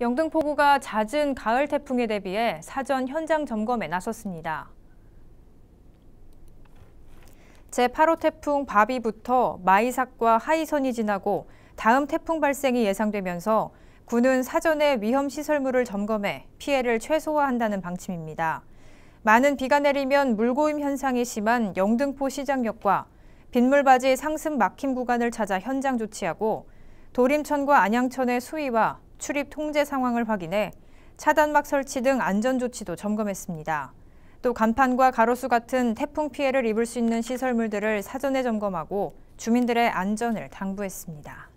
영등포구가 잦은 가을 태풍에 대비해 사전 현장 점검에 나섰습니다. 제8호 태풍 바비부터 마이삭과 하이선이 지나고 다음 태풍 발생이 예상되면서 군은 사전에 위험 시설물을 점검해 피해를 최소화한다는 방침입니다. 많은 비가 내리면 물고임 현상이 심한 영등포 시장역과 빗물바지 상승 막힘 구간을 찾아 현장 조치하고 도림천과 안양천의 수위와 출입 통제 상황을 확인해 차단막 설치 등 안전 조치도 점검했습니다. 또 간판과 가로수 같은 태풍 피해를 입을 수 있는 시설물들을 사전에 점검하고 주민들의 안전을 당부했습니다.